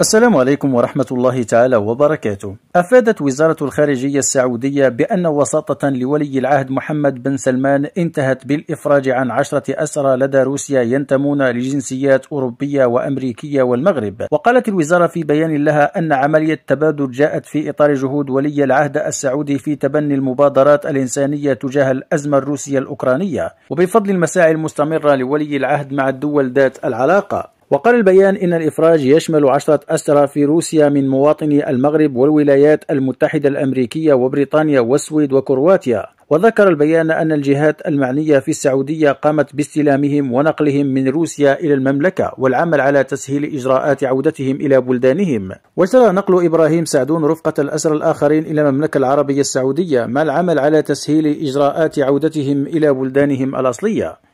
السلام عليكم ورحمة الله تعالى وبركاته. أفادت وزارة الخارجية السعودية بأن وساطة لولي العهد محمد بن سلمان انتهت بالإفراج عن عشرة أسرى لدى روسيا ينتمون لجنسيات أوروبية وأمريكية والمغرب. وقالت الوزارة في بيان لها أن عملية تبادل جاءت في إطار جهود ولي العهد السعودي في تبني المبادرات الإنسانية تجاه الأزمة الروسية الأوكرانية وبفضل المساعي المستمرة لولي العهد مع الدول ذات العلاقة. وقال البيان إن الإفراج يشمل عشرة أسرى في روسيا من مواطني المغرب والولايات المتحدة الأمريكية وبريطانيا والسويد وكرواتيا وذكر البيان أن الجهات المعنية في السعودية قامت باستلامهم ونقلهم من روسيا إلى المملكة والعمل على تسهيل إجراءات عودتهم إلى بلدانهم وجرى نقل إبراهيم سعدون رفقة الأسر الآخرين إلى المملكة العربية السعودية مع العمل على تسهيل إجراءات عودتهم إلى بلدانهم الأصلية